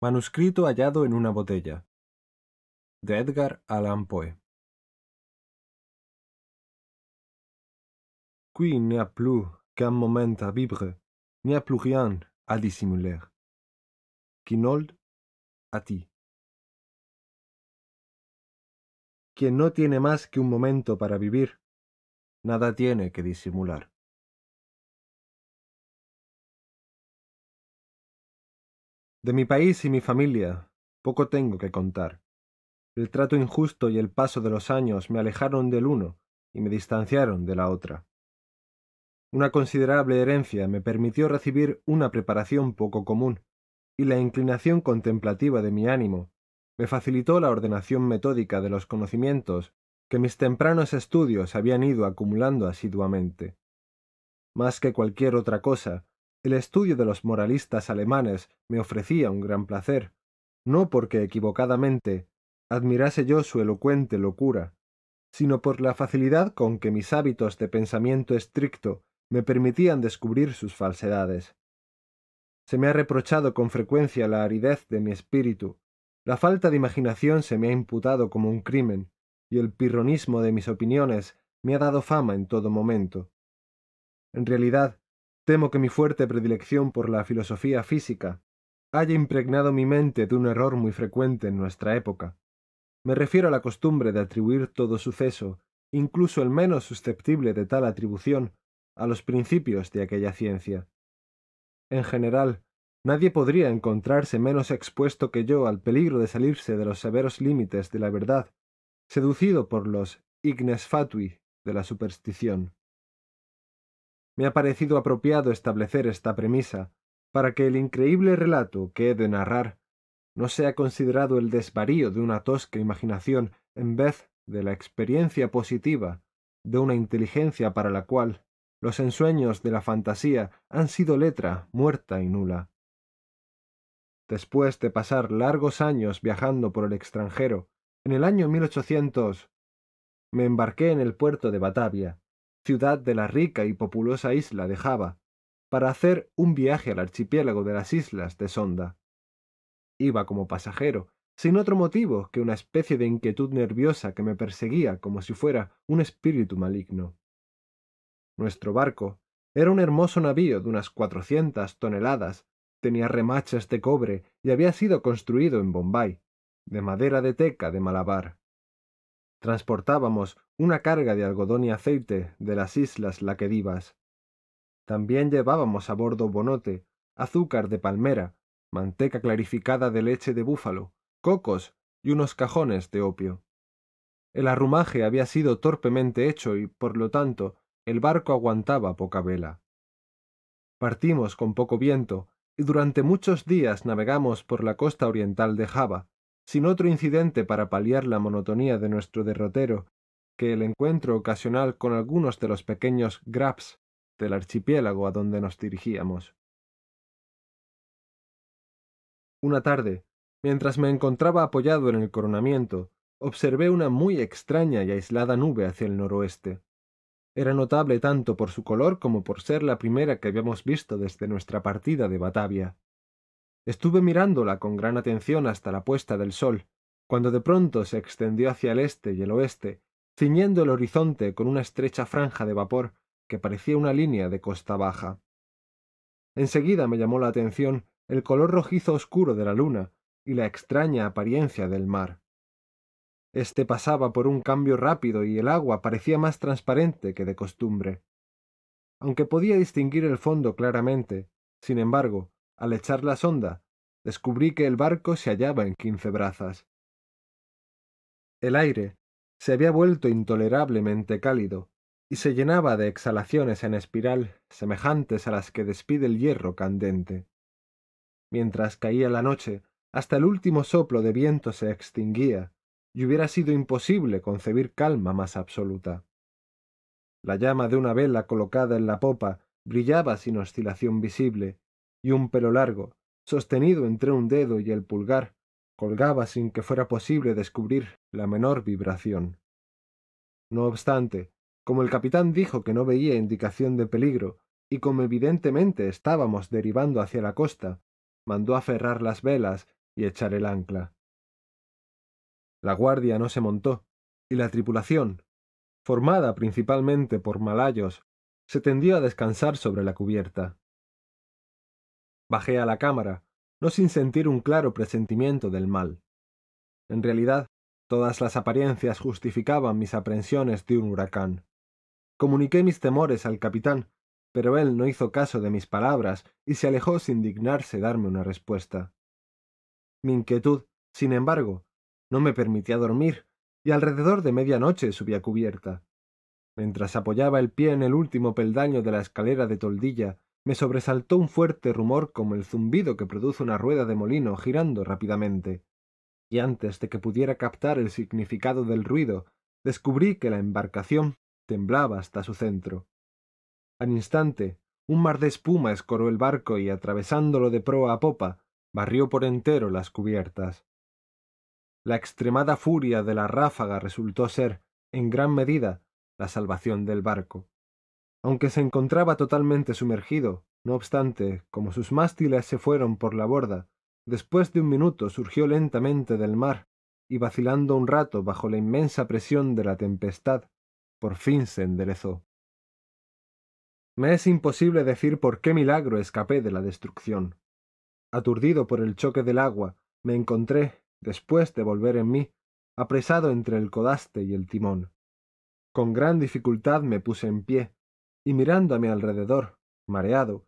Manuscrito hallado en una botella de Edgar Allan Poe. Qui n'y a plus qu'un moment à vivre, ni a plus rien à dissimuler. Quinold a ti. Quien no tiene más que un momento para vivir, nada tiene que disimular. De mi país y mi familia poco tengo que contar. El trato injusto y el paso de los años me alejaron del uno y me distanciaron de la otra. Una considerable herencia me permitió recibir una preparación poco común, y la inclinación contemplativa de mi ánimo me facilitó la ordenación metódica de los conocimientos que mis tempranos estudios habían ido acumulando asiduamente. Más que cualquier otra cosa, el estudio de los moralistas alemanes me ofrecía un gran placer, no porque equivocadamente admirase yo su elocuente locura, sino por la facilidad con que mis hábitos de pensamiento estricto me permitían descubrir sus falsedades. Se me ha reprochado con frecuencia la aridez de mi espíritu, la falta de imaginación se me ha imputado como un crimen, y el pirronismo de mis opiniones me ha dado fama en todo momento. En realidad, Temo que mi fuerte predilección por la filosofía física haya impregnado mi mente de un error muy frecuente en nuestra época. Me refiero a la costumbre de atribuir todo suceso, incluso el menos susceptible de tal atribución, a los principios de aquella ciencia. En general, nadie podría encontrarse menos expuesto que yo al peligro de salirse de los severos límites de la verdad, seducido por los ignes fatui de la superstición me ha parecido apropiado establecer esta premisa, para que el increíble relato que he de narrar no sea considerado el desvarío de una tosca imaginación en vez de la experiencia positiva de una inteligencia para la cual los ensueños de la fantasía han sido letra muerta y nula. Después de pasar largos años viajando por el extranjero, en el año 1800 me embarqué en el puerto de Batavia, ciudad de la rica y populosa isla de Java, para hacer un viaje al archipiélago de las islas de Sonda. Iba como pasajero, sin otro motivo que una especie de inquietud nerviosa que me perseguía como si fuera un espíritu maligno. Nuestro barco era un hermoso navío de unas cuatrocientas toneladas, tenía remachas de cobre y había sido construido en Bombay, de madera de teca de Malabar. Transportábamos una carga de algodón y aceite de las islas Laquedivas. También llevábamos a bordo bonote, azúcar de palmera, manteca clarificada de leche de búfalo, cocos y unos cajones de opio. El arrumaje había sido torpemente hecho y, por lo tanto, el barco aguantaba poca vela. Partimos con poco viento y durante muchos días navegamos por la costa oriental de Java, sin otro incidente para paliar la monotonía de nuestro derrotero que el encuentro ocasional con algunos de los pequeños graps del archipiélago a donde nos dirigíamos. Una tarde, mientras me encontraba apoyado en el coronamiento, observé una muy extraña y aislada nube hacia el noroeste. Era notable tanto por su color como por ser la primera que habíamos visto desde nuestra partida de Batavia. Estuve mirándola con gran atención hasta la puesta del sol, cuando de pronto se extendió hacia el este y el oeste, ciñendo el horizonte con una estrecha franja de vapor que parecía una línea de costa baja. Enseguida me llamó la atención el color rojizo oscuro de la luna y la extraña apariencia del mar. Este pasaba por un cambio rápido y el agua parecía más transparente que de costumbre. Aunque podía distinguir el fondo claramente, sin embargo, al echar la sonda, descubrí que el barco se hallaba en quince brazas. El aire, se había vuelto intolerablemente cálido y se llenaba de exhalaciones en espiral semejantes a las que despide el hierro candente. Mientras caía la noche, hasta el último soplo de viento se extinguía, y hubiera sido imposible concebir calma más absoluta. La llama de una vela colocada en la popa brillaba sin oscilación visible, y un pelo largo, sostenido entre un dedo y el pulgar, colgaba sin que fuera posible descubrir la menor vibración. No obstante, como el capitán dijo que no veía indicación de peligro, y como evidentemente estábamos derivando hacia la costa, mandó aferrar las velas y echar el ancla. La guardia no se montó, y la tripulación, formada principalmente por malayos, se tendió a descansar sobre la cubierta. Bajé a la cámara, no sin sentir un claro presentimiento del mal. En realidad, todas las apariencias justificaban mis aprensiones de un huracán. Comuniqué mis temores al capitán, pero él no hizo caso de mis palabras y se alejó sin dignarse darme una respuesta. Mi inquietud, sin embargo, no me permitía dormir, y alrededor de media noche subí a cubierta. Mientras apoyaba el pie en el último peldaño de la escalera de toldilla, me sobresaltó un fuerte rumor como el zumbido que produce una rueda de molino girando rápidamente, y antes de que pudiera captar el significado del ruido, descubrí que la embarcación temblaba hasta su centro. Al instante, un mar de espuma escoró el barco y, atravesándolo de proa a popa, barrió por entero las cubiertas. La extremada furia de la ráfaga resultó ser, en gran medida, la salvación del barco aunque se encontraba totalmente sumergido. No obstante, como sus mástiles se fueron por la borda, después de un minuto surgió lentamente del mar, y vacilando un rato bajo la inmensa presión de la tempestad, por fin se enderezó. Me es imposible decir por qué milagro escapé de la destrucción. Aturdido por el choque del agua, me encontré, después de volver en mí, apresado entre el codaste y el timón. Con gran dificultad me puse en pie, y mirando a mi alrededor, mareado,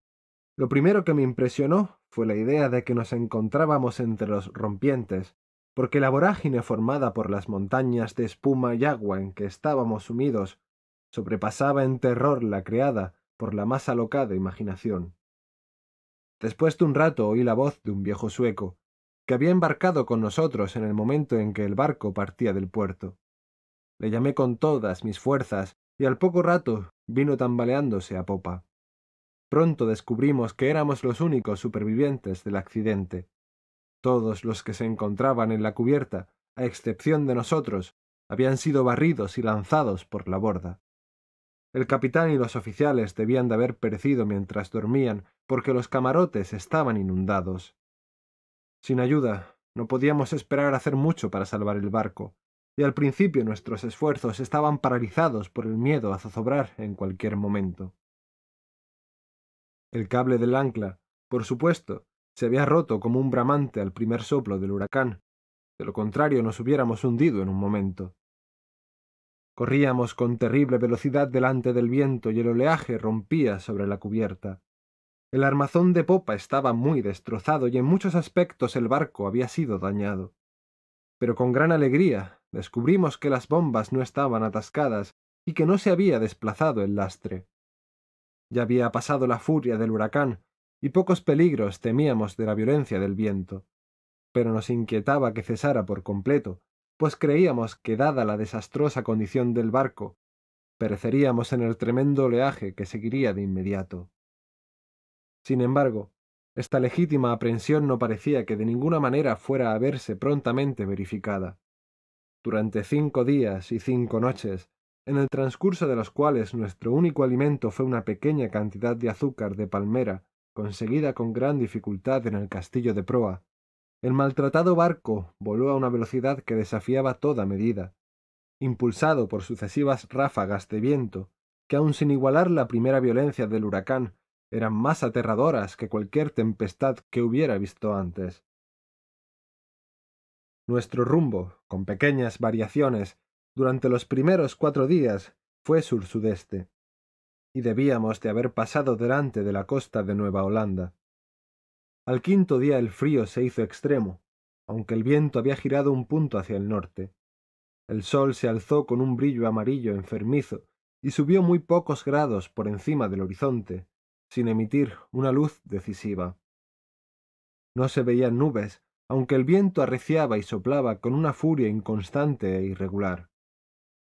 lo primero que me impresionó fue la idea de que nos encontrábamos entre los rompientes, porque la vorágine formada por las montañas de espuma y agua en que estábamos sumidos sobrepasaba en terror la creada por la más alocada imaginación. Después de un rato oí la voz de un viejo sueco, que había embarcado con nosotros en el momento en que el barco partía del puerto. Le llamé con todas mis fuerzas y al poco rato vino tambaleándose a popa. Pronto descubrimos que éramos los únicos supervivientes del accidente. Todos los que se encontraban en la cubierta, a excepción de nosotros, habían sido barridos y lanzados por la borda. El capitán y los oficiales debían de haber perecido mientras dormían, porque los camarotes estaban inundados. Sin ayuda, no podíamos esperar hacer mucho para salvar el barco y al principio nuestros esfuerzos estaban paralizados por el miedo a zozobrar en cualquier momento. El cable del ancla, por supuesto, se había roto como un bramante al primer soplo del huracán. De lo contrario nos hubiéramos hundido en un momento. Corríamos con terrible velocidad delante del viento y el oleaje rompía sobre la cubierta. El armazón de popa estaba muy destrozado y en muchos aspectos el barco había sido dañado. Pero con gran alegría descubrimos que las bombas no estaban atascadas y que no se había desplazado el lastre. Ya había pasado la furia del huracán, y pocos peligros temíamos de la violencia del viento. Pero nos inquietaba que cesara por completo, pues creíamos que dada la desastrosa condición del barco, pereceríamos en el tremendo oleaje que seguiría de inmediato. Sin embargo, esta legítima aprensión no parecía que de ninguna manera fuera a verse prontamente verificada durante cinco días y cinco noches, en el transcurso de los cuales nuestro único alimento fue una pequeña cantidad de azúcar de palmera, conseguida con gran dificultad en el castillo de proa, el maltratado barco voló a una velocidad que desafiaba toda medida, impulsado por sucesivas ráfagas de viento, que aun sin igualar la primera violencia del huracán, eran más aterradoras que cualquier tempestad que hubiera visto antes. Nuestro rumbo, con pequeñas variaciones, durante los primeros cuatro días fue sur-sudeste, y debíamos de haber pasado delante de la costa de Nueva Holanda. Al quinto día el frío se hizo extremo, aunque el viento había girado un punto hacia el norte. El sol se alzó con un brillo amarillo enfermizo y subió muy pocos grados por encima del horizonte, sin emitir una luz decisiva. No se veían nubes, aunque el viento arreciaba y soplaba con una furia inconstante e irregular.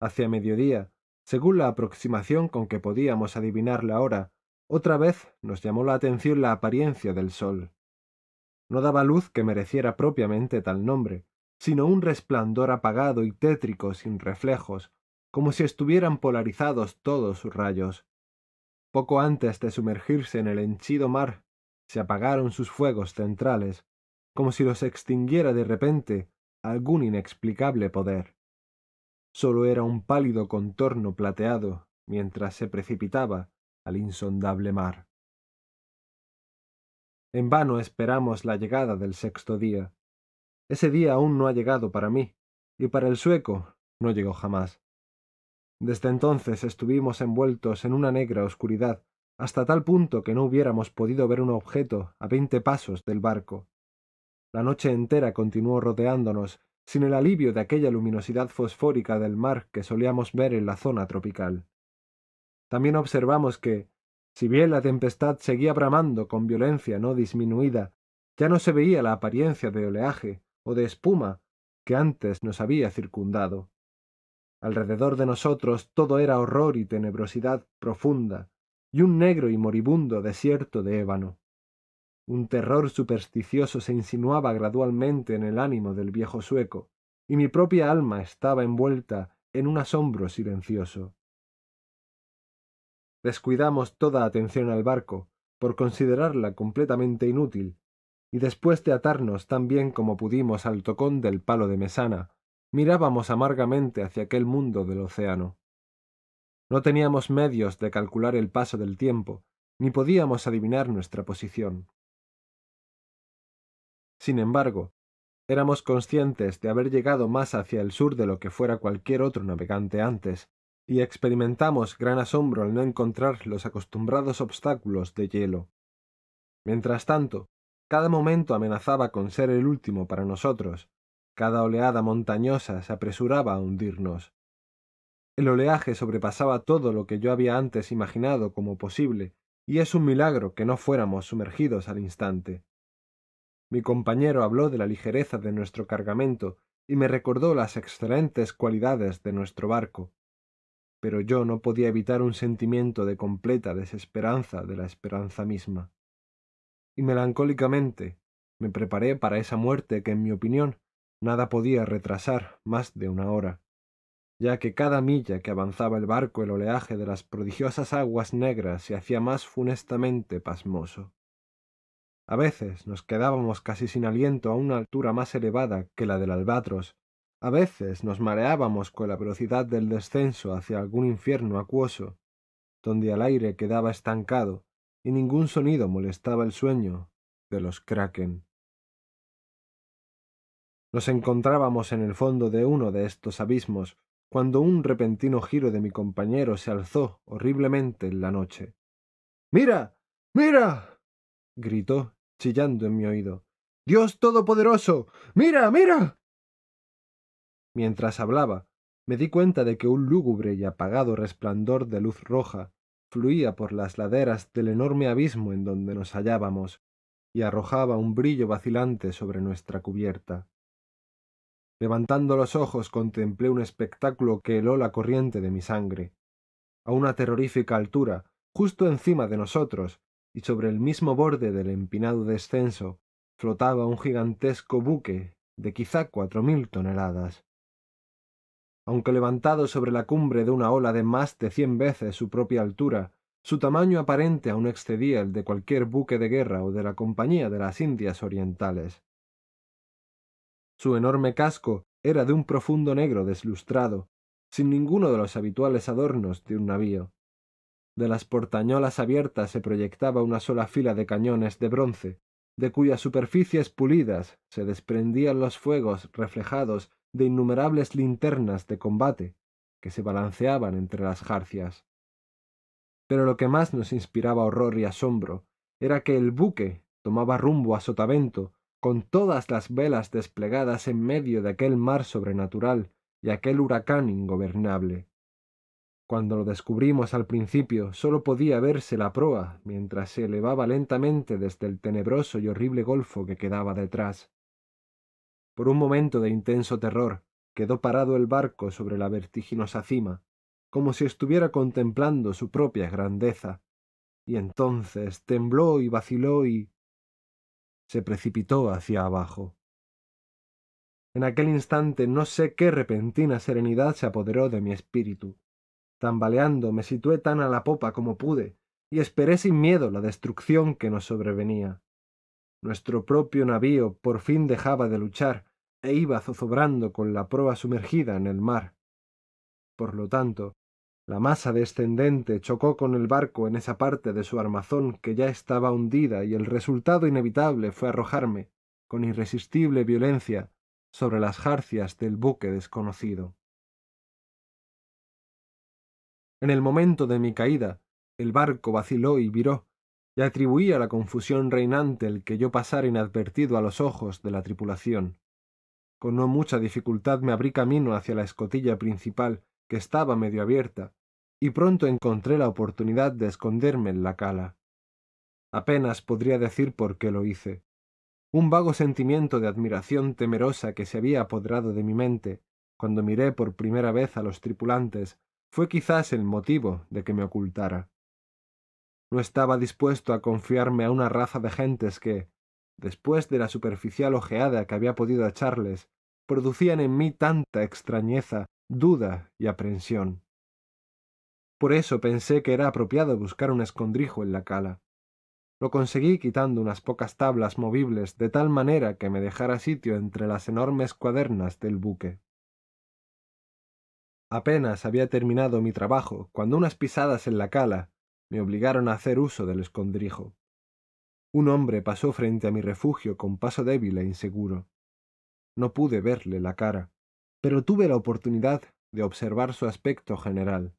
Hacia mediodía, según la aproximación con que podíamos adivinar la hora, otra vez nos llamó la atención la apariencia del sol. No daba luz que mereciera propiamente tal nombre, sino un resplandor apagado y tétrico sin reflejos, como si estuvieran polarizados todos sus rayos. Poco antes de sumergirse en el henchido mar, se apagaron sus fuegos centrales, como si los extinguiera de repente algún inexplicable poder. Sólo era un pálido contorno plateado mientras se precipitaba al insondable mar. En vano esperamos la llegada del sexto día. Ese día aún no ha llegado para mí, y para el sueco no llegó jamás. Desde entonces estuvimos envueltos en una negra oscuridad, hasta tal punto que no hubiéramos podido ver un objeto a veinte pasos del barco. La noche entera continuó rodeándonos, sin el alivio de aquella luminosidad fosfórica del mar que solíamos ver en la zona tropical. También observamos que, si bien la tempestad seguía bramando con violencia no disminuida, ya no se veía la apariencia de oleaje o de espuma que antes nos había circundado. Alrededor de nosotros todo era horror y tenebrosidad profunda, y un negro y moribundo desierto de ébano. Un terror supersticioso se insinuaba gradualmente en el ánimo del viejo sueco, y mi propia alma estaba envuelta en un asombro silencioso. Descuidamos toda atención al barco, por considerarla completamente inútil, y después de atarnos tan bien como pudimos al tocón del palo de mesana, mirábamos amargamente hacia aquel mundo del océano. No teníamos medios de calcular el paso del tiempo, ni podíamos adivinar nuestra posición. Sin embargo, éramos conscientes de haber llegado más hacia el sur de lo que fuera cualquier otro navegante antes, y experimentamos gran asombro al no encontrar los acostumbrados obstáculos de hielo. Mientras tanto, cada momento amenazaba con ser el último para nosotros, cada oleada montañosa se apresuraba a hundirnos. El oleaje sobrepasaba todo lo que yo había antes imaginado como posible, y es un milagro que no fuéramos sumergidos al instante. Mi compañero habló de la ligereza de nuestro cargamento y me recordó las excelentes cualidades de nuestro barco. Pero yo no podía evitar un sentimiento de completa desesperanza de la esperanza misma. Y melancólicamente me preparé para esa muerte que, en mi opinión, nada podía retrasar más de una hora, ya que cada milla que avanzaba el barco el oleaje de las prodigiosas aguas negras se hacía más funestamente pasmoso. A veces nos quedábamos casi sin aliento a una altura más elevada que la del albatros. A veces nos mareábamos con la velocidad del descenso hacia algún infierno acuoso, donde el aire quedaba estancado y ningún sonido molestaba el sueño de los kraken. Nos encontrábamos en el fondo de uno de estos abismos cuando un repentino giro de mi compañero se alzó horriblemente en la noche. Mira. mira. gritó chillando en mi oído. Dios Todopoderoso. Mira, mira. Mientras hablaba, me di cuenta de que un lúgubre y apagado resplandor de luz roja fluía por las laderas del enorme abismo en donde nos hallábamos y arrojaba un brillo vacilante sobre nuestra cubierta. Levantando los ojos contemplé un espectáculo que heló la corriente de mi sangre. A una terrorífica altura, justo encima de nosotros, y sobre el mismo borde del empinado descenso flotaba un gigantesco buque de quizá cuatro mil toneladas. Aunque levantado sobre la cumbre de una ola de más de cien veces su propia altura, su tamaño aparente aún excedía el de cualquier buque de guerra o de la Compañía de las Indias Orientales. Su enorme casco era de un profundo negro deslustrado, sin ninguno de los habituales adornos de un navío. De las portañolas abiertas se proyectaba una sola fila de cañones de bronce, de cuyas superficies pulidas se desprendían los fuegos reflejados de innumerables linternas de combate que se balanceaban entre las jarcias. Pero lo que más nos inspiraba horror y asombro era que el buque tomaba rumbo a Sotavento, con todas las velas desplegadas en medio de aquel mar sobrenatural y aquel huracán ingobernable. Cuando lo descubrimos al principio, sólo podía verse la proa mientras se elevaba lentamente desde el tenebroso y horrible golfo que quedaba detrás. Por un momento de intenso terror, quedó parado el barco sobre la vertiginosa cima, como si estuviera contemplando su propia grandeza, y entonces tembló y vaciló y se precipitó hacia abajo. En aquel instante no sé qué repentina serenidad se apoderó de mi espíritu. Tambaleando, me situé tan a la popa como pude, y esperé sin miedo la destrucción que nos sobrevenía. Nuestro propio navío por fin dejaba de luchar e iba zozobrando con la proa sumergida en el mar. Por lo tanto, la masa descendente chocó con el barco en esa parte de su armazón que ya estaba hundida y el resultado inevitable fue arrojarme, con irresistible violencia, sobre las jarcias del buque desconocido. En el momento de mi caída, el barco vaciló y viró, y atribuí a la confusión reinante el que yo pasara inadvertido a los ojos de la tripulación. Con no mucha dificultad me abrí camino hacia la escotilla principal, que estaba medio abierta, y pronto encontré la oportunidad de esconderme en la cala. Apenas podría decir por qué lo hice. Un vago sentimiento de admiración temerosa que se había apoderado de mi mente, cuando miré por primera vez a los tripulantes fue quizás el motivo de que me ocultara. No estaba dispuesto a confiarme a una raza de gentes que, después de la superficial ojeada que había podido echarles, producían en mí tanta extrañeza, duda y aprensión. Por eso pensé que era apropiado buscar un escondrijo en la cala. Lo conseguí quitando unas pocas tablas movibles de tal manera que me dejara sitio entre las enormes cuadernas del buque. Apenas había terminado mi trabajo cuando unas pisadas en la cala me obligaron a hacer uso del escondrijo. Un hombre pasó frente a mi refugio con paso débil e inseguro. No pude verle la cara, pero tuve la oportunidad de observar su aspecto general.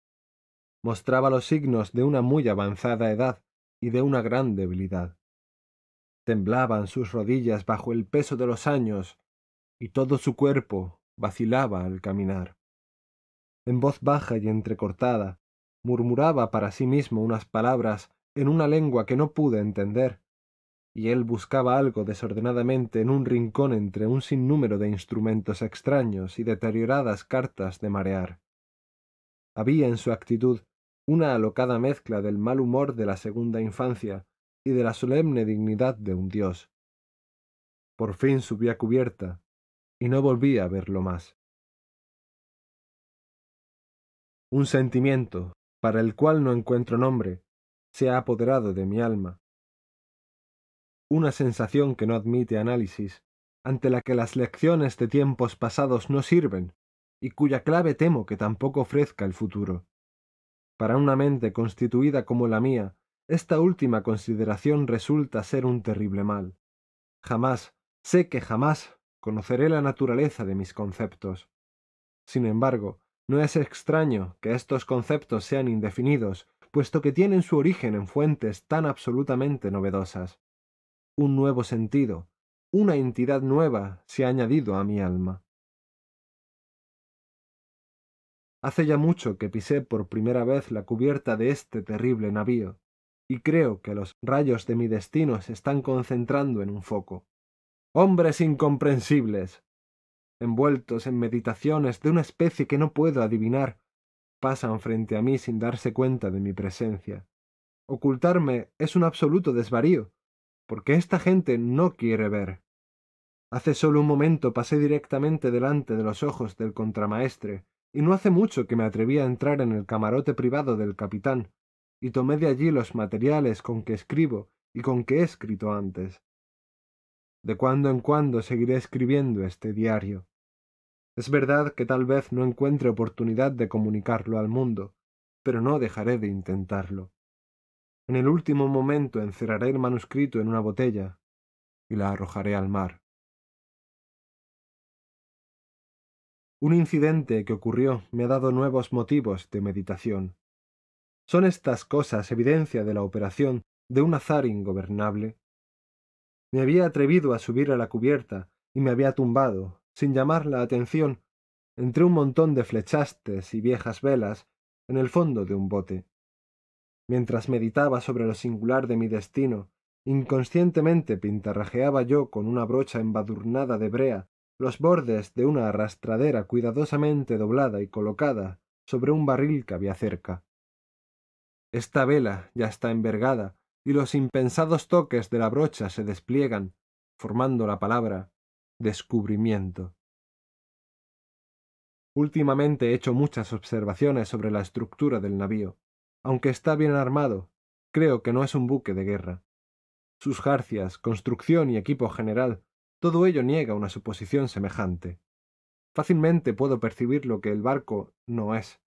Mostraba los signos de una muy avanzada edad y de una gran debilidad. Temblaban sus rodillas bajo el peso de los años y todo su cuerpo vacilaba al caminar en voz baja y entrecortada, murmuraba para sí mismo unas palabras en una lengua que no pude entender, y él buscaba algo desordenadamente en un rincón entre un sinnúmero de instrumentos extraños y deterioradas cartas de marear. Había en su actitud una alocada mezcla del mal humor de la segunda infancia y de la solemne dignidad de un dios. Por fin subía a cubierta, y no volví a verlo más. Un sentimiento, para el cual no encuentro nombre, se ha apoderado de mi alma. Una sensación que no admite análisis, ante la que las lecciones de tiempos pasados no sirven, y cuya clave temo que tampoco ofrezca el futuro. Para una mente constituida como la mía, esta última consideración resulta ser un terrible mal. Jamás, sé que jamás, conoceré la naturaleza de mis conceptos. Sin embargo, no es extraño que estos conceptos sean indefinidos, puesto que tienen su origen en fuentes tan absolutamente novedosas. Un nuevo sentido, una entidad nueva se ha añadido a mi alma. Hace ya mucho que pisé por primera vez la cubierta de este terrible navío, y creo que los rayos de mi destino se están concentrando en un foco. Hombres incomprensibles, envueltos en meditaciones de una especie que no puedo adivinar, pasan frente a mí sin darse cuenta de mi presencia. Ocultarme es un absoluto desvarío, porque esta gente no quiere ver. Hace solo un momento pasé directamente delante de los ojos del contramaestre, y no hace mucho que me atreví a entrar en el camarote privado del capitán, y tomé de allí los materiales con que escribo y con que he escrito antes. De cuando en cuando seguiré escribiendo este diario. Es verdad que tal vez no encuentre oportunidad de comunicarlo al mundo, pero no dejaré de intentarlo. En el último momento encerraré el manuscrito en una botella y la arrojaré al mar. Un incidente que ocurrió me ha dado nuevos motivos de meditación. Son estas cosas evidencia de la operación de un azar ingobernable me había atrevido a subir a la cubierta y me había tumbado, sin llamar la atención, entre un montón de flechastes y viejas velas en el fondo de un bote. Mientras meditaba sobre lo singular de mi destino, inconscientemente pintarrajeaba yo con una brocha embadurnada de brea los bordes de una arrastradera cuidadosamente doblada y colocada sobre un barril que había cerca. Esta vela ya está envergada y los impensados toques de la brocha se despliegan, formando la palabra descubrimiento. Últimamente he hecho muchas observaciones sobre la estructura del navío. Aunque está bien armado, creo que no es un buque de guerra. Sus jarcias, construcción y equipo general, todo ello niega una suposición semejante. Fácilmente puedo percibir lo que el barco no es.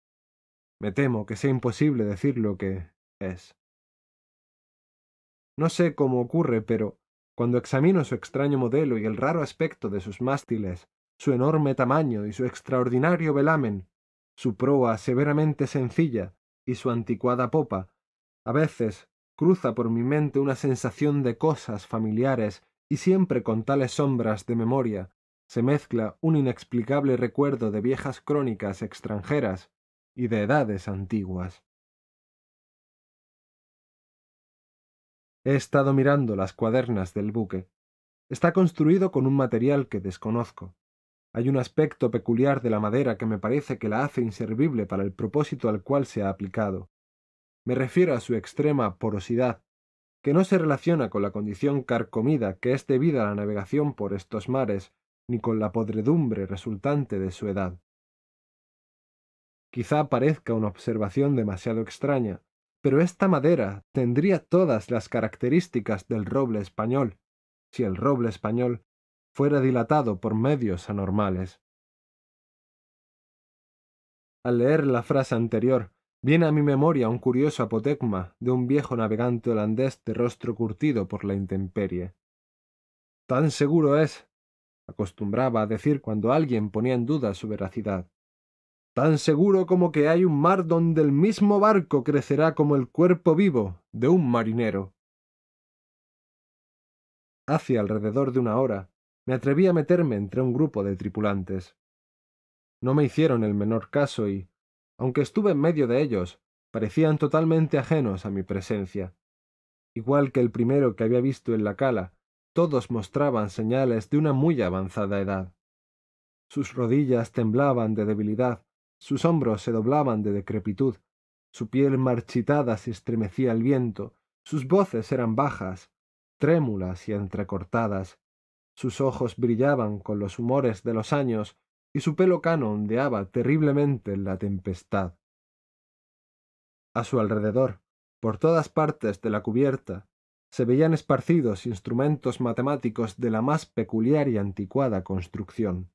Me temo que sea imposible decir lo que es. No sé cómo ocurre, pero cuando examino su extraño modelo y el raro aspecto de sus mástiles, su enorme tamaño y su extraordinario velamen, su proa severamente sencilla y su anticuada popa, a veces cruza por mi mente una sensación de cosas familiares y siempre con tales sombras de memoria se mezcla un inexplicable recuerdo de viejas crónicas extranjeras y de edades antiguas. He estado mirando las cuadernas del buque. Está construido con un material que desconozco. Hay un aspecto peculiar de la madera que me parece que la hace inservible para el propósito al cual se ha aplicado. Me refiero a su extrema porosidad, que no se relaciona con la condición carcomida que es debida a la navegación por estos mares, ni con la podredumbre resultante de su edad. Quizá parezca una observación demasiado extraña, pero esta madera tendría todas las características del roble español, si el roble español fuera dilatado por medios anormales. Al leer la frase anterior, viene a mi memoria un curioso apotecma de un viejo navegante holandés de rostro curtido por la intemperie. Tan seguro es, acostumbraba a decir cuando alguien ponía en duda su veracidad tan seguro como que hay un mar donde el mismo barco crecerá como el cuerpo vivo de un marinero. Hace alrededor de una hora me atreví a meterme entre un grupo de tripulantes. No me hicieron el menor caso y, aunque estuve en medio de ellos, parecían totalmente ajenos a mi presencia. Igual que el primero que había visto en la cala, todos mostraban señales de una muy avanzada edad. Sus rodillas temblaban de debilidad sus hombros se doblaban de decrepitud, su piel marchitada se estremecía al viento, sus voces eran bajas, trémulas y entrecortadas, sus ojos brillaban con los humores de los años y su pelo cano ondeaba terriblemente en la tempestad. A su alrededor, por todas partes de la cubierta, se veían esparcidos instrumentos matemáticos de la más peculiar y anticuada construcción.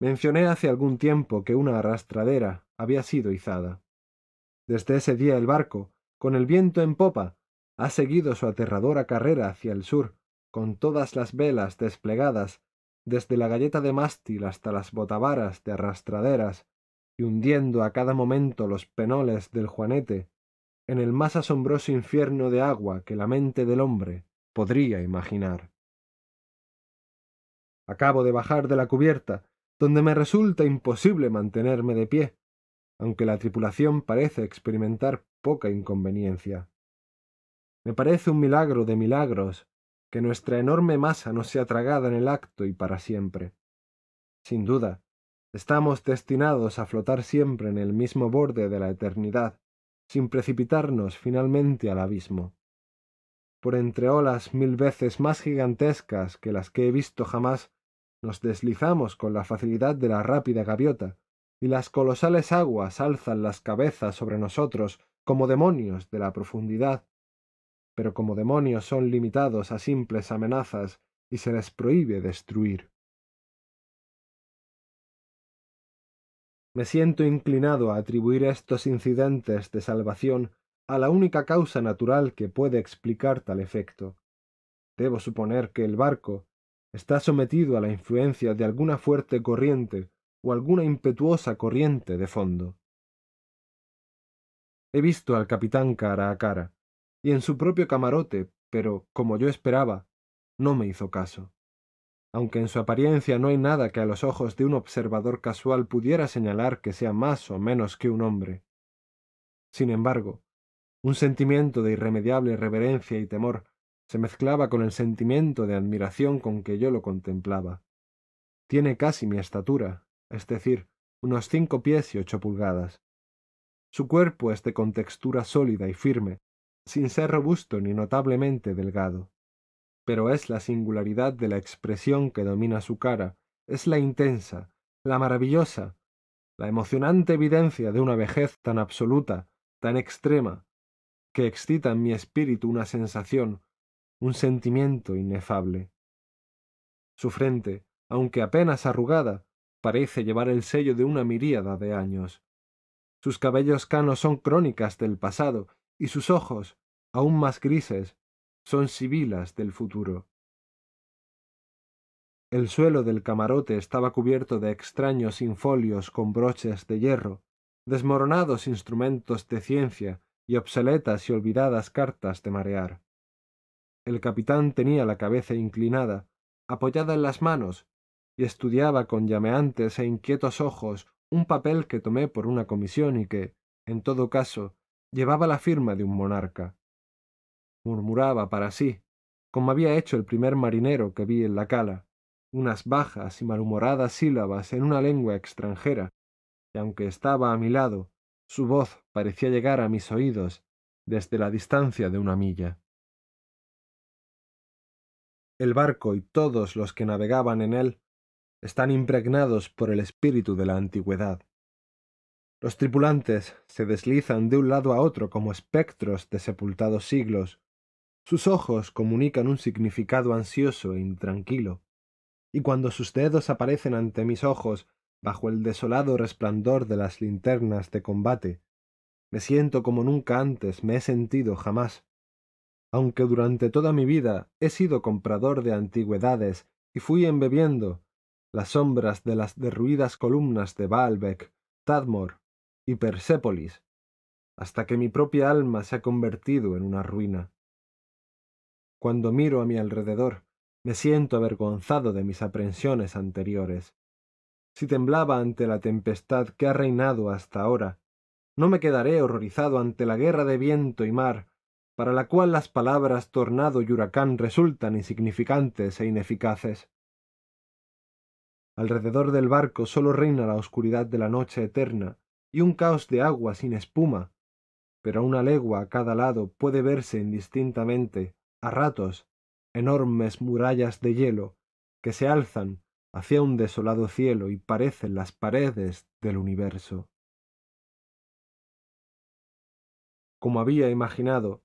Mencioné hace algún tiempo que una arrastradera había sido izada. Desde ese día el barco, con el viento en popa, ha seguido su aterradora carrera hacia el sur, con todas las velas desplegadas, desde la galleta de mástil hasta las botavaras de arrastraderas, y hundiendo a cada momento los penoles del Juanete, en el más asombroso infierno de agua que la mente del hombre podría imaginar. Acabo de bajar de la cubierta donde me resulta imposible mantenerme de pie, aunque la tripulación parece experimentar poca inconveniencia. Me parece un milagro de milagros que nuestra enorme masa no sea tragada en el acto y para siempre. Sin duda, estamos destinados a flotar siempre en el mismo borde de la eternidad, sin precipitarnos finalmente al abismo. Por entre olas mil veces más gigantescas que las que he visto jamás, nos deslizamos con la facilidad de la rápida gaviota, y las colosales aguas alzan las cabezas sobre nosotros como demonios de la profundidad. Pero como demonios son limitados a simples amenazas y se les prohíbe destruir. Me siento inclinado a atribuir estos incidentes de salvación a la única causa natural que puede explicar tal efecto. Debo suponer que el barco, está sometido a la influencia de alguna fuerte corriente o alguna impetuosa corriente de fondo. He visto al capitán cara a cara, y en su propio camarote, pero, como yo esperaba, no me hizo caso. Aunque en su apariencia no hay nada que a los ojos de un observador casual pudiera señalar que sea más o menos que un hombre. Sin embargo, un sentimiento de irremediable reverencia y temor se mezclaba con el sentimiento de admiración con que yo lo contemplaba. Tiene casi mi estatura, es decir, unos cinco pies y ocho pulgadas. Su cuerpo es de contextura sólida y firme, sin ser robusto ni notablemente delgado. Pero es la singularidad de la expresión que domina su cara, es la intensa, la maravillosa, la emocionante evidencia de una vejez tan absoluta, tan extrema, que excita en mi espíritu una sensación, un sentimiento inefable. Su frente, aunque apenas arrugada, parece llevar el sello de una miríada de años. Sus cabellos canos son crónicas del pasado y sus ojos, aún más grises, son sibilas del futuro. El suelo del camarote estaba cubierto de extraños infolios con broches de hierro, desmoronados instrumentos de ciencia y obsoletas y olvidadas cartas de marear. El capitán tenía la cabeza inclinada, apoyada en las manos, y estudiaba con llameantes e inquietos ojos un papel que tomé por una comisión y que, en todo caso, llevaba la firma de un monarca. Murmuraba para sí, como había hecho el primer marinero que vi en la cala, unas bajas y malhumoradas sílabas en una lengua extranjera, y aunque estaba a mi lado, su voz parecía llegar a mis oídos desde la distancia de una milla el barco y todos los que navegaban en él están impregnados por el espíritu de la antigüedad. Los tripulantes se deslizan de un lado a otro como espectros de sepultados siglos. Sus ojos comunican un significado ansioso e intranquilo. Y cuando sus dedos aparecen ante mis ojos, bajo el desolado resplandor de las linternas de combate, me siento como nunca antes me he sentido jamás aunque durante toda mi vida he sido comprador de antigüedades y fui embebiendo las sombras de las derruidas columnas de Baalbec, Tadmor y Persépolis, hasta que mi propia alma se ha convertido en una ruina. Cuando miro a mi alrededor, me siento avergonzado de mis aprensiones anteriores. Si temblaba ante la tempestad que ha reinado hasta ahora, no me quedaré horrorizado ante la guerra de viento y mar para la cual las palabras tornado y huracán resultan insignificantes e ineficaces. Alrededor del barco sólo reina la oscuridad de la noche eterna y un caos de agua sin espuma, pero una legua a cada lado puede verse indistintamente, a ratos, enormes murallas de hielo que se alzan hacia un desolado cielo y parecen las paredes del universo. Como había imaginado,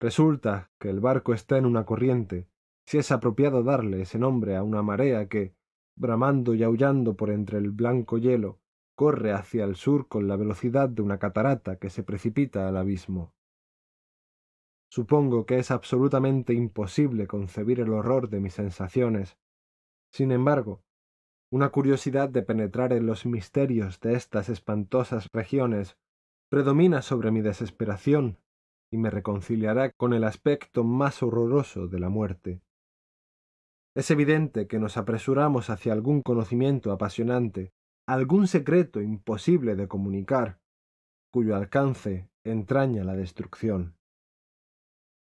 Resulta que el barco está en una corriente, si es apropiado darle ese nombre a una marea que, bramando y aullando por entre el blanco hielo, corre hacia el sur con la velocidad de una catarata que se precipita al abismo. Supongo que es absolutamente imposible concebir el horror de mis sensaciones. Sin embargo, una curiosidad de penetrar en los misterios de estas espantosas regiones predomina sobre mi desesperación y me reconciliará con el aspecto más horroroso de la muerte. Es evidente que nos apresuramos hacia algún conocimiento apasionante, algún secreto imposible de comunicar, cuyo alcance entraña la destrucción.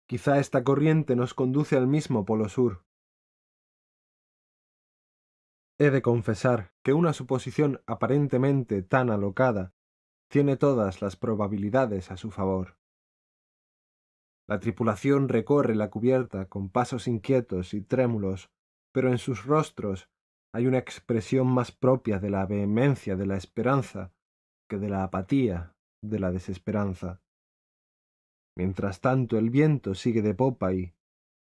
Quizá esta corriente nos conduce al mismo polo sur. He de confesar que una suposición aparentemente tan alocada tiene todas las probabilidades a su favor. La tripulación recorre la cubierta con pasos inquietos y trémulos, pero en sus rostros hay una expresión más propia de la vehemencia de la esperanza que de la apatía de la desesperanza. Mientras tanto el viento sigue de popa y,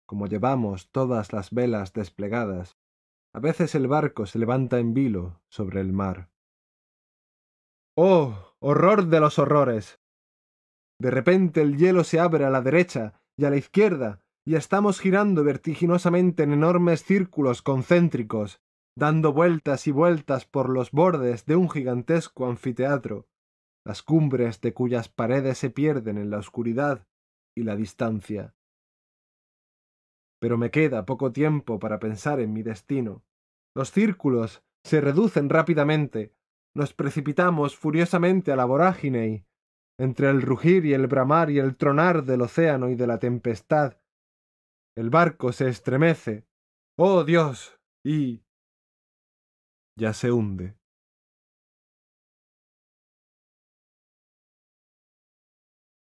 como llevamos todas las velas desplegadas, a veces el barco se levanta en vilo sobre el mar. ¡Oh! ¡Horror de los horrores! De repente el hielo se abre a la derecha y a la izquierda, y estamos girando vertiginosamente en enormes círculos concéntricos, dando vueltas y vueltas por los bordes de un gigantesco anfiteatro, las cumbres de cuyas paredes se pierden en la oscuridad y la distancia. Pero me queda poco tiempo para pensar en mi destino. Los círculos se reducen rápidamente, nos precipitamos furiosamente a la vorágine y, entre el rugir y el bramar y el tronar del océano y de la tempestad. El barco se estremece. ¡Oh Dios! y... ya se hunde.